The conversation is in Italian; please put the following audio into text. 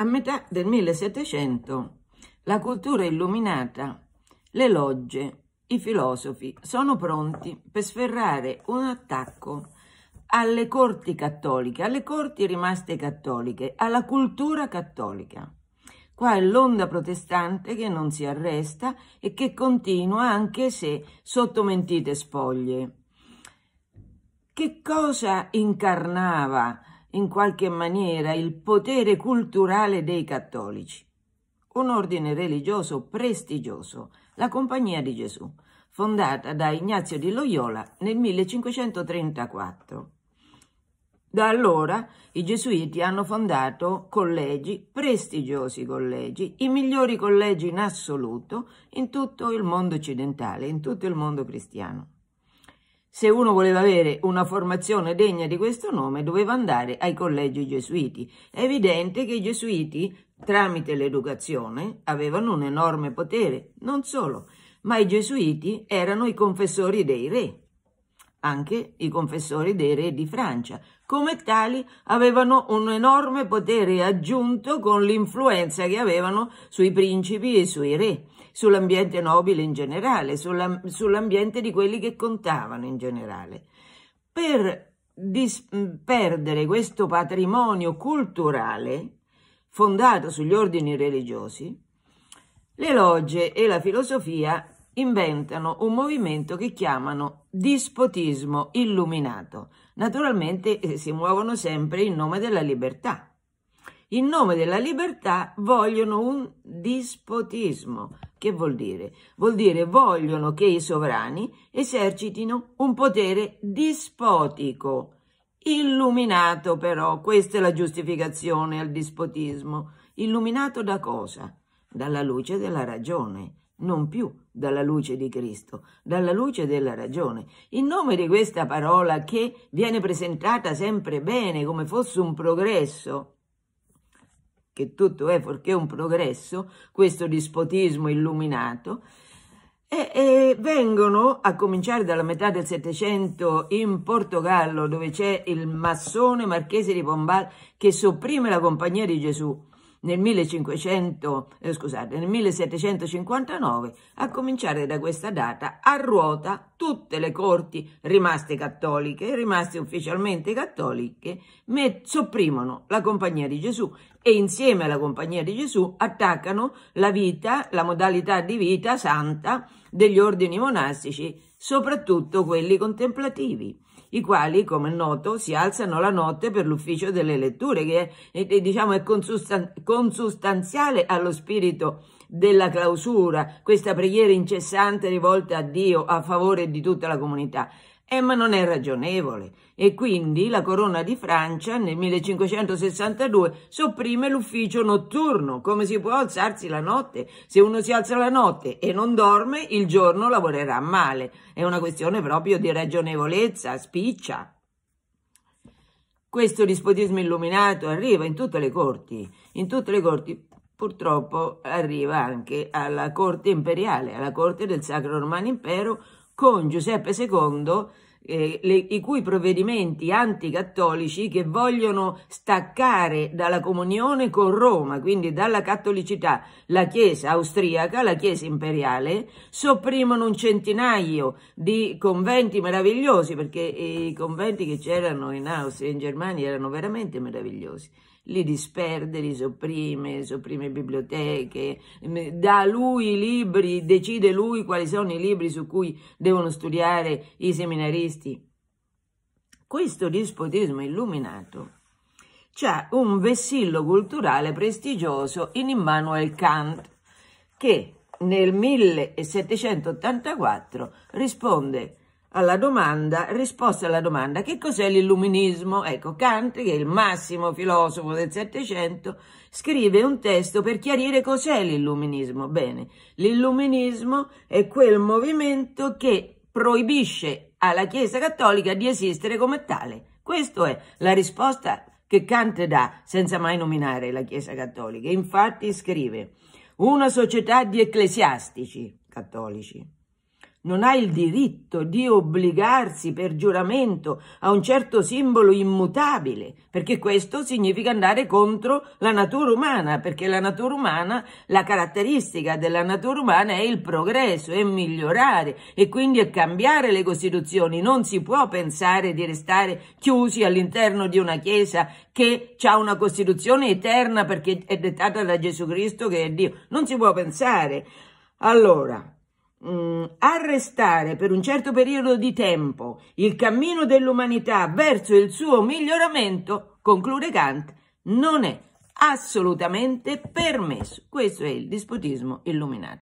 A metà del 1700 la cultura illuminata, le logge, i filosofi sono pronti per sferrare un attacco alle corti cattoliche, alle corti rimaste cattoliche, alla cultura cattolica. Qua è l'onda protestante che non si arresta e che continua anche se sotto mentite spoglie. Che cosa incarnava in qualche maniera il potere culturale dei cattolici. Un ordine religioso prestigioso, la Compagnia di Gesù, fondata da Ignazio di Loyola nel 1534. Da allora i gesuiti hanno fondato collegi, prestigiosi collegi, i migliori collegi in assoluto in tutto il mondo occidentale, in tutto il mondo cristiano. Se uno voleva avere una formazione degna di questo nome, doveva andare ai collegi gesuiti. È evidente che i gesuiti, tramite l'educazione, avevano un enorme potere, non solo, ma i gesuiti erano i confessori dei re, anche i confessori dei re di Francia. Come tali avevano un enorme potere aggiunto con l'influenza che avevano sui principi e sui re sull'ambiente nobile in generale, sulla, sull'ambiente di quelli che contavano in generale. Per dis- mm, perdere questo patrimonio culturale fondato sugli ordini religiosi, le logge e la filosofia inventano un movimento che chiamano dispotismo illuminato. Naturalmente eh, si muovono sempre in nome della libertà. In nome della libertà vogliono un dispotismo, che vuol dire? Vuol dire vogliono che i sovrani esercitino un potere dispotico, illuminato però, questa è la giustificazione al dispotismo, illuminato da cosa? Dalla luce della ragione, non più dalla luce di Cristo, dalla luce della ragione. In nome di questa parola che viene presentata sempre bene come fosse un progresso, che tutto è perché un progresso, questo dispotismo illuminato, e, e vengono, a cominciare dalla metà del Settecento in Portogallo, dove c'è il massone marchese di Pombal che sopprime la Compagnia di Gesù nel, 1500, eh, scusate, nel 1759, a cominciare da questa data, a ruota tutte le corti rimaste cattoliche, rimaste ufficialmente cattoliche, sopprimono la Compagnia di Gesù e insieme alla Compagnia di Gesù attaccano la vita, la modalità di vita santa degli ordini monastici, soprattutto quelli contemplativi i quali, come è noto, si alzano la notte per l'ufficio delle letture, che è, è, diciamo, è consustan consustanziale allo spirito della clausura, questa preghiera incessante rivolta a Dio a favore di tutta la comunità. Eh, ma non è ragionevole e quindi la Corona di Francia nel 1562 sopprime l'ufficio notturno. Come si può alzarsi la notte? Se uno si alza la notte e non dorme, il giorno lavorerà male. È una questione proprio di ragionevolezza, spiccia. Questo dispotismo illuminato arriva in tutte le corti, in tutte le corti purtroppo arriva anche alla corte imperiale, alla corte del Sacro Romano Impero, con Giuseppe II eh, le, i cui provvedimenti anticattolici che vogliono staccare dalla comunione con Roma, quindi dalla cattolicità, la Chiesa austriaca, la Chiesa imperiale, sopprimono un centinaio di conventi meravigliosi, perché i conventi che c'erano in Austria e in Germania erano veramente meravigliosi li disperde, li sopprime, sopprime biblioteche, mm, dà lui i libri, decide lui quali sono i libri su cui devono studiare i seminaristi. Questo dispotismo illuminato c'è un vessillo culturale prestigioso in Immanuel Kant che nel 1784 risponde alla domanda, risposta alla domanda che cos'è l'illuminismo. Ecco, Kant, che è il massimo filosofo del Settecento, scrive un testo per chiarire cos'è l'illuminismo. Bene, l'illuminismo è quel movimento che proibisce alla Chiesa Cattolica di esistere come tale. Questa è la risposta che Kant dà senza mai nominare la Chiesa Cattolica. Infatti scrive una società di ecclesiastici cattolici non ha il diritto di obbligarsi per giuramento a un certo simbolo immutabile, perché questo significa andare contro la natura umana, perché la natura umana, la caratteristica della natura umana è il progresso, è migliorare e quindi è cambiare le costituzioni. Non si può pensare di restare chiusi all'interno di una chiesa che ha una costituzione eterna perché è dettata da Gesù Cristo che è Dio. Non si può pensare. Allora, mh, mm, arrestare per un certo periodo di tempo il cammino dell'umanità verso il suo miglioramento, conclude Kant, non è assolutamente permesso. Questo è il dispotismo illuminato.